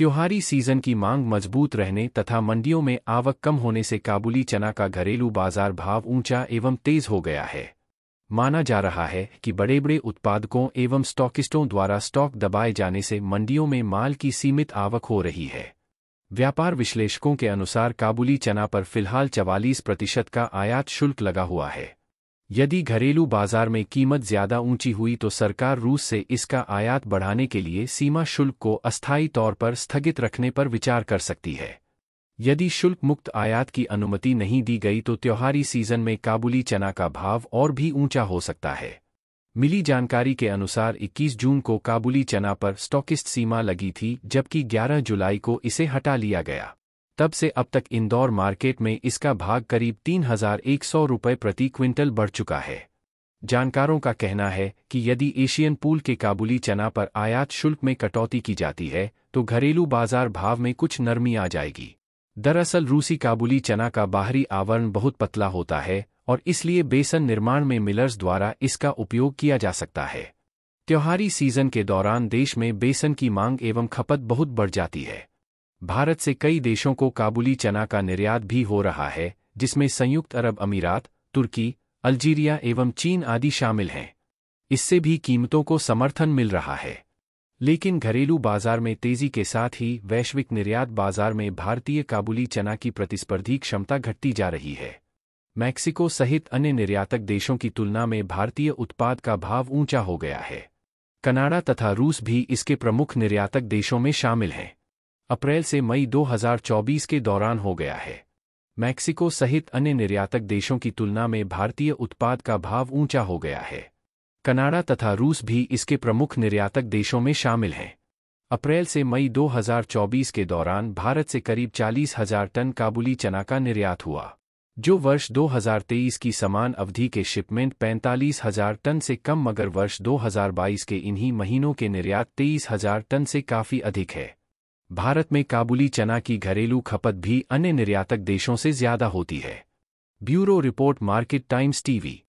त्योहारी सीजन की मांग मजबूत रहने तथा मंडियों में आवक कम होने से काबुली चना का घरेलू बाजार भाव ऊंचा एवं तेज हो गया है माना जा रहा है कि बड़े बड़े उत्पादकों एवं स्टॉकिस्टों द्वारा स्टॉक दबाए जाने से मंडियों में माल की सीमित आवक हो रही है व्यापार विश्लेषकों के अनुसार काबुली चना पर फिलहाल चवालीस प्रतिशत का आयात शुल्क लगा हुआ है यदि घरेलू बाजार में कीमत ज्यादा ऊंची हुई तो सरकार रूस से इसका आयात बढ़ाने के लिए सीमा शुल्क को अस्थायी तौर पर स्थगित रखने पर विचार कर सकती है यदि शुल्क मुक्त आयात की अनुमति नहीं दी गई तो त्योहारी सीजन में काबुली चना का भाव और भी ऊंचा हो सकता है मिली जानकारी के अनुसार 21 जून को काबुली चना पर स्टॉकिस्ट सीमा लगी थी जबकि 11 जुलाई को इसे हटा लिया गया तब से अब तक इंदौर मार्केट में इसका भाग करीब तीन हजार एक सौ रुपये प्रति क्विंटल बढ़ चुका है जानकारों का कहना है कि यदि एशियन पूल के काबुली चना पर आयात शुल्क में कटौती की जाती है तो घरेलू बाजार भाव में कुछ नरमी आ जाएगी दरअसल रूसी काबुली चना का बाहरी आवरण बहुत पतला होता है और इसलिए बेसन निर्माण में मिलर्स द्वारा इसका उपयोग किया जा सकता है त्योहारी सीजन के दौरान देश में बेसन की मांग एवं खपत बहुत बढ़ जाती है भारत से कई देशों को काबुली चना का निर्यात भी हो रहा है जिसमें संयुक्त अरब अमीरात तुर्की अल्जीरिया एवं चीन आदि शामिल हैं इससे भी कीमतों को समर्थन मिल रहा है लेकिन घरेलू बाजार में तेजी के साथ ही वैश्विक निर्यात बाजार में भारतीय काबुली चना की प्रतिस्पर्धी क्षमता घटती जा रही है मैक्सिको सहित अन्य निर्यातक देशों की तुलना में भारतीय उत्पाद का भाव ऊंचा हो गया है कनाडा तथा रूस भी इसके प्रमुख निर्यातक देशों में शामिल हैं अप्रैल से मई 2024 के दौरान हो गया है मैक्सिको सहित अन्य निर्यातक देशों की तुलना में भारतीय उत्पाद का भाव ऊंचा हो गया है कनाडा तथा रूस भी इसके प्रमुख निर्यातक देशों में शामिल हैं अप्रैल से मई 2024 के दौरान भारत से करीब चालीस हजार टन काबुली चना का निर्यात हुआ जो वर्ष 2023 की समान अवधि के शिपमेंट पैंतालीस हजार टन से कम मगर वर्ष 2022 के इन्हीं महीनों के निर्यात तेईस हजार टन से काफी अधिक है भारत में काबुली चना की घरेलू खपत भी अन्य निर्यातक देशों से ज्यादा होती है bureau report Market Times TV